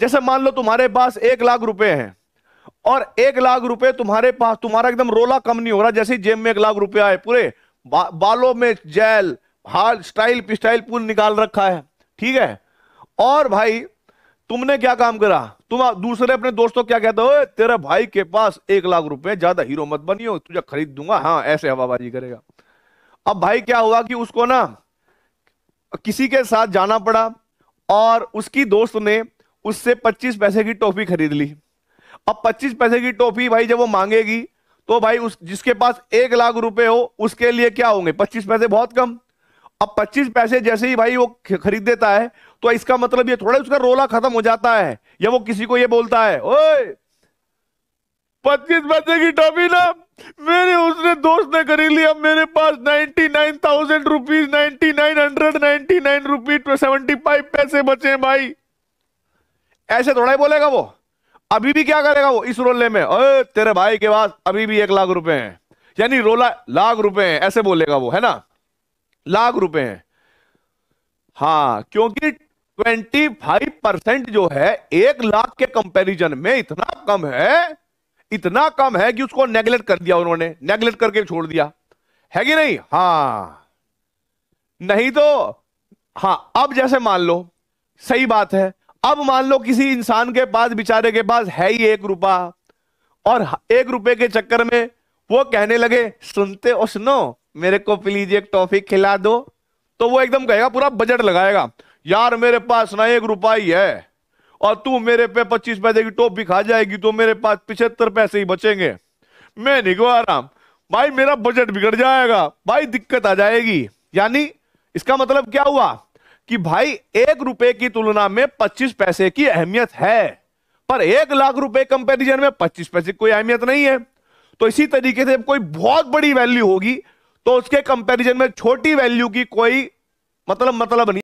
जैसे मान लो तुम्हारे पास एक लाख रुपए हैं और एक लाख रुपए तुम्हारे पास तुम्हारा एकदम रोला कम नहीं हो रहा जैसे जेब में एक लाख रुपए आए पूरे बा, बालों में जेल हार स्टाइल पिस्टाइल पूल निकाल रखा है ठीक है और भाई तुमने क्या काम करा तुम दूसरे अपने दोस्तों क्या कहते हो तेरे भाई के पास एक लाख रुपए ज्यादा हीरो मत बनियो तुझे खरीद दूंगा हाँ ऐसे हवाबाजी करेगा अब भाई क्या हुआ कि उसको ना किसी के साथ जाना पड़ा और उसकी दोस्त ने उससे 25 पैसे की टोपी खरीद ली अब 25 पैसे की टोपी भाई जब वो मांगेगी तो भाई उस जिसके पास एक लाख रुपए हो उसके लिए क्या होंगे 25 पैसे बहुत कम अब 25 पैसे जैसे ही भाई वो खरीद देता है तो इसका मतलब ये थोड़ा उसका रोला खत्म हो जाता है या वो किसी को ये बोलता है ओए पच्चीस पैसे की टॉपी ना मेरे उसने दोस्त ने खरीद लिया मेरे पास ninety nine thousand rupees ninety nine hundred ninety nine rupees तो सेवेंटी फाइव पैसे बचे भाई ऐसे थोड़ा ही बोलेगा वो अभी भी क्या करेगा वो इस रोले में अरे तेरे भाई के पास अभी भी एक लाख रुपए हैं यानी रोला लाख रुपए हैं ऐसे बोलेगा वो है ना लाख रुपए हैं हाँ क्योंकि फाइव परसेंट जो है एक लाख के कंपैरिजन में इतना कम है इतना कम है कि उसको नेग्लेक्ट कर दिया उन्होंने नेग्लेक्ट करके छोड़ दिया है कि नहीं हाँ नहीं तो हाँ अब जैसे मान लो सही बात है अब मान लो किसी इंसान के पास बेचारे के पास है ही एक रुपया और एक रुपए के चक्कर में वो कहने लगे सुनते हो सुनो मेरे को प्लीज एक टॉफी खिला दो तो वो एकदम कहेगा पूरा बजट लगाएगा यार मेरे पास ना एक रुपया ही है और तू मेरे पे पच्चीस पैसे की टॉप खा जाएगी तो मेरे पास पिछहत्तर पैसे ही बचेंगे मैं नहीं को आराम भाई मेरा बजट बिगड़ जाएगा भाई दिक्कत आ जाएगी यानी इसका मतलब क्या हुआ कि भाई एक रुपए की तुलना में पच्चीस पैसे की अहमियत है पर एक लाख रुपए कंपेरिजन में पच्चीस पैसे की कोई अहमियत नहीं है तो इसी तरीके से कोई बहुत बड़ी वैल्यू होगी तो उसके कंपेरिजन में छोटी वैल्यू की कोई मतलब मतलब नहीं